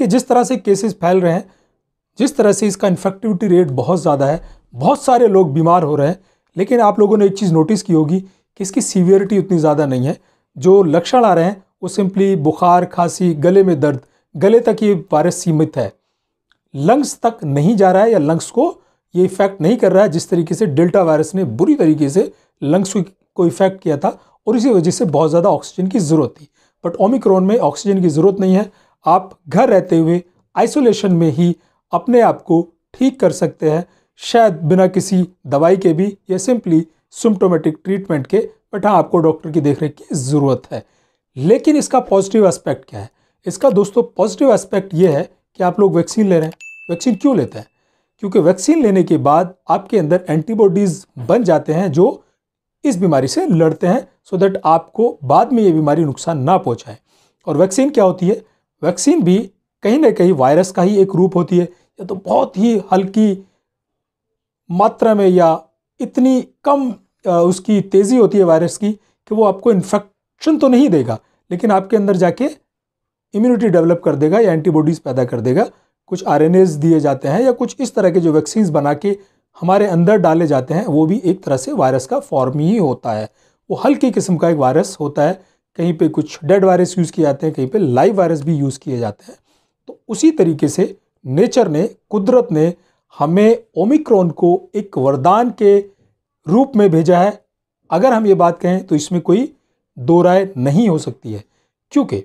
है जिस तरह से केसेस फैल रहे हैं जिस तरह से इसका इन्फेक्टिविटी रेट बहुत ज़्यादा है बहुत सारे लोग बीमार हो रहे हैं लेकिन आप लोगों ने एक चीज़ नोटिस की होगी कि इसकी सीवियरिटी उतनी ज़्यादा नहीं है जो लक्षण आ रहे हैं वो सिंपली बुखार खांसी गले में दर्द गले तक ये वायरस सीमित है लंग्स तक नहीं जा रहा है या लंग्स को ये इफेक्ट नहीं कर रहा है जिस तरीके से डेल्टा वायरस ने बुरी तरीके से लंग्स को इफेक्ट किया था और इसी वजह से बहुत ज़्यादा ऑक्सीजन की ज़रूरत थी बट ओमिक्रॉन में ऑक्सीजन की ज़रूरत नहीं है आप घर रहते हुए आइसोलेशन में ही अपने आप को ठीक कर सकते हैं शायद बिना किसी दवाई के भी या सिंपली सिम्टोमेटिक ट्रीटमेंट के बट हाँ आपको डॉक्टर की देखरेख की ज़रूरत है लेकिन इसका पॉजिटिव एस्पेक्ट क्या है इसका दोस्तों पॉजिटिव एस्पेक्ट ये है कि आप लोग वैक्सीन ले रहे हैं वैक्सीन क्यों लेते हैं क्योंकि वैक्सीन लेने के बाद आपके अंदर एंटीबॉडीज़ बन जाते हैं जो इस बीमारी से लड़ते हैं सो so दैट आपको बाद में ये बीमारी नुकसान ना पहुँचाए और वैक्सीन क्या होती है वैक्सीन भी कहीं ना कहीं वायरस का ही एक रूप होती है या तो बहुत ही हल्की मात्रा में या इतनी कम उसकी तेज़ी होती है वायरस की कि वो आपको इन्फेक्शन तो नहीं देगा लेकिन आपके अंदर जाके इम्यूनिटी डेवलप कर देगा या एंटीबॉडीज़ पैदा कर देगा कुछ आर दिए जाते हैं या कुछ इस तरह के जो वैक्सीन्स बना के हमारे अंदर डाले जाते हैं वो भी एक तरह से वायरस का फॉर्म ही होता है वो हल्की किस्म का एक वायरस होता है कहीं पे कुछ डेड वायरस यूज़ किए जाते हैं कहीं पे लाइव वायरस भी यूज़ किए जाते हैं तो उसी तरीके से नेचर ने कुदरत ने हमें ओमिक्रॉन को एक वरदान के रूप में भेजा है अगर हम ये बात कहें तो इसमें कोई दो राय नहीं हो सकती है क्योंकि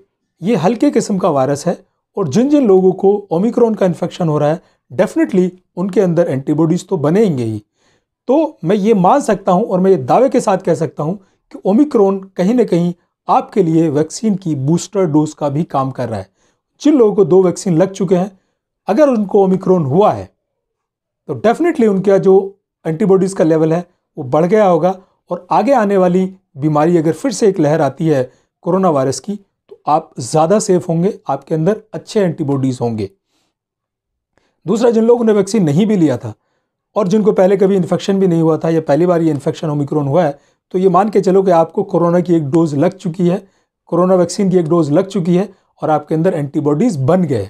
ये हल्के किस्म का वायरस है और जिन जिन लोगों को ओमिक्रॉन का इन्फेक्शन हो रहा है डेफिनेटली उनके अंदर एंटीबॉडीज़ तो बनेंगे ही तो मैं ये मान सकता हूँ और मैं ये दावे के साथ कह सकता हूँ कि ओमिक्रॉन कहीं ना कहीं आपके लिए वैक्सीन की बूस्टर डोज का भी काम कर रहा है जिन लोगों को दो वैक्सीन लग चुके हैं अगर उनको ओमिक्रोन हुआ है तो डेफिनेटली उनका जो एंटीबॉडीज़ का लेवल है वो बढ़ गया होगा और आगे आने वाली बीमारी अगर फिर से एक लहर आती है कोरोना वायरस की तो आप ज़्यादा सेफ होंगे आपके अंदर अच्छे एंटीबॉडीज़ होंगे दूसरा जिन लोगों ने वैक्सीन नहीं भी लिया था और जिनको पहले कभी इन्फेक्शन भी नहीं हुआ था या पहली बार ये इन्फेक्शन ओमिक्रोन हुआ है तो ये मान के चलो कि आपको कोरोना की एक डोज़ लग चुकी है कोरोना वैक्सीन की एक डोज़ लग चुकी है और आपके अंदर एंटीबॉडीज़ बन गए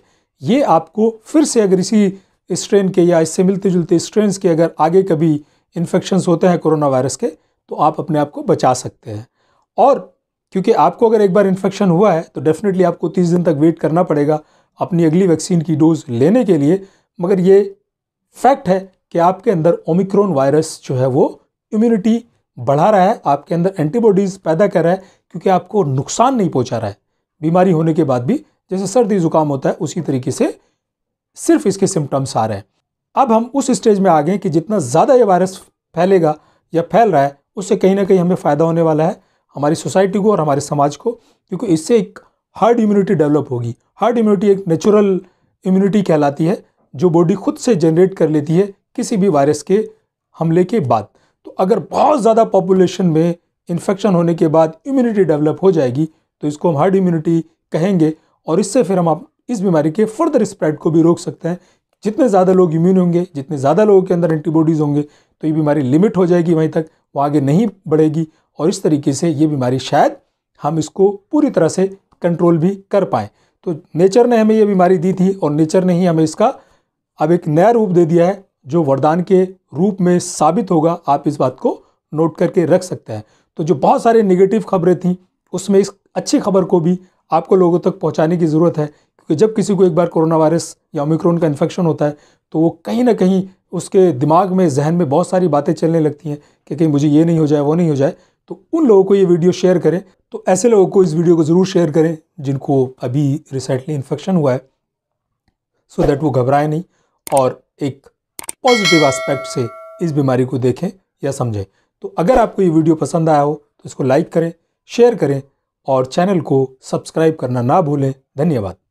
ये आपको फिर से अगर इसी स्ट्रेन के या इससे मिलते जुलते स्ट्रेन के अगर आगे कभी इन्फेक्शन होते हैं कोरोना वायरस के तो आप अपने आप को बचा सकते हैं और क्योंकि आपको अगर एक बार इन्फेक्शन हुआ है तो डेफ़िनेटली आपको तीस दिन तक वेट करना पड़ेगा अपनी अगली वैक्सीन की डोज लेने के लिए मगर ये फैक्ट है कि आपके अंदर ओमिक्रोन वायरस जो है वो इम्यूनिटी बढ़ा रहा है आपके अंदर एंटीबॉडीज़ पैदा कर रहा है क्योंकि आपको नुकसान नहीं पहुँचा रहा है बीमारी होने के बाद भी जैसे सर्दी ज़ुकाम होता है उसी तरीके से सिर्फ इसके सिम्टम्स आ रहे हैं अब हम उस स्टेज में आ गए कि जितना ज़्यादा ये वायरस फैलेगा या फैल रहा है उससे कहीं ना कहीं हमें फ़ायदा होने वाला है हमारी सोसाइटी को और हमारे समाज को क्योंकि इससे एक हर्ड इम्यूनिटी डेवलप होगी हर्ड इम्यूनिटी एक नेचुरल इम्यूनिटी कहलाती है जो बॉडी खुद से जनरेट कर लेती है किसी भी वायरस के हमले के बाद तो अगर बहुत ज़्यादा पॉपुलेशन में इन्फेक्शन होने के बाद इम्यूनिटी डेवलप हो जाएगी तो इसको हम हार्ड इम्यूनिटी कहेंगे और इससे फिर हम आप इस बीमारी के फर्दर स्प्रेड को भी रोक सकते हैं जितने ज़्यादा लोग इम्यून होंगे जितने ज़्यादा लोगों के अंदर एंटीबॉडीज़ होंगे तो ये बीमारी लिमिट हो जाएगी वहीं तक वो आगे नहीं बढ़ेगी और इस तरीके से ये बीमारी शायद हम इसको पूरी तरह से कंट्रोल भी कर पाएँ तो नेचर ने हमें ये बीमारी दी थी और नेचर ने ही हमें इसका अब एक नया रूप दे दिया है जो वरदान के रूप में साबित होगा आप इस बात को नोट करके रख सकते हैं तो जो बहुत सारे निगेटिव खबरें थी उसमें इस अच्छी खबर को भी आपको लोगों तक पहुंचाने की ज़रूरत है क्योंकि जब किसी को एक बार कोरोना वायरस या ओमिक्रोन का इन्फेक्शन होता है तो वो कहीं ना कहीं उसके दिमाग में जहन में बहुत सारी बातें चलने लगती हैं कि कहीं मुझे ये नहीं हो जाए वो नहीं हो जाए तो उन लोगों को ये वीडियो शेयर करें तो ऐसे लोगों को इस वीडियो को ज़रूर शेयर करें जिनको अभी रिसेंटली इन्फेक्शन हुआ है सो so दैट वो घबराए नहीं और एक पॉजिटिव एस्पेक्ट से इस बीमारी को देखें या समझें तो अगर आपको ये वीडियो पसंद आया हो तो इसको लाइक करें शेयर करें और चैनल को सब्सक्राइब करना ना भूलें धन्यवाद